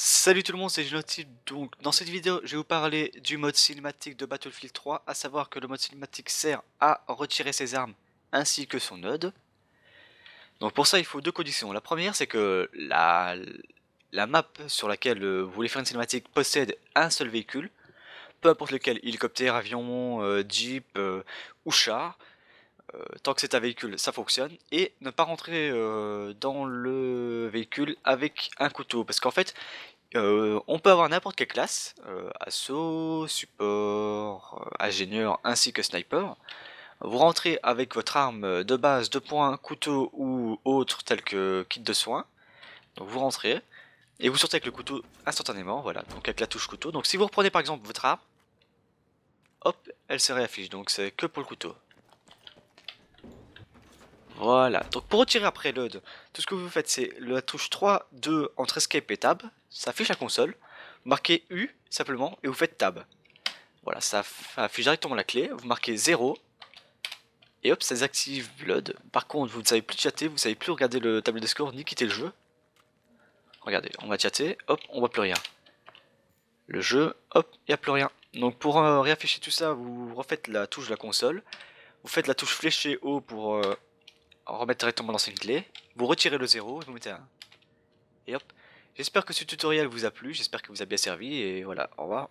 Salut tout le monde, c'est Genotip. Donc, dans cette vidéo, je vais vous parler du mode cinématique de Battlefield 3, à savoir que le mode cinématique sert à retirer ses armes ainsi que son node. Donc, pour ça, il faut deux conditions. La première, c'est que la, la map sur laquelle euh, vous voulez faire une cinématique possède un seul véhicule, peu importe lequel hélicoptère, avion, euh, jeep euh, ou char. Euh, tant que c'est un véhicule, ça fonctionne, et ne pas rentrer euh, dans le véhicule avec un couteau, parce qu'en fait, euh, on peut avoir n'importe quelle classe, assaut, support, ingénieur, ainsi que sniper. Vous rentrez avec votre arme de base, de poing, couteau ou autre, tel que kit de soins. vous rentrez, et vous sortez avec le couteau instantanément, voilà, donc avec la touche couteau. Donc si vous reprenez par exemple votre arme, hop, elle se réaffiche, donc c'est que pour le couteau. Voilà, donc pour retirer après l'UD, tout ce que vous faites c'est la touche 3, 2 entre Escape et Tab, ça affiche la console, marquez U simplement et vous faites Tab. Voilà, ça affiche directement la clé, vous marquez 0 et hop, ça désactive Blood. Par contre, vous ne savez plus chatter, vous ne savez plus regarder le tableau de score ni quitter le jeu. Regardez, on va chatter, hop, on voit plus rien. Le jeu, hop, il n'y a plus rien. Donc pour euh, réafficher tout ça, vous refaites la touche de la console, vous faites la touche fléchée haut pour euh, directement dans une clé, vous retirez le 0 et vous mettez 1. Et hop. J'espère que ce tutoriel vous a plu, j'espère que vous a bien servi, et voilà, au revoir.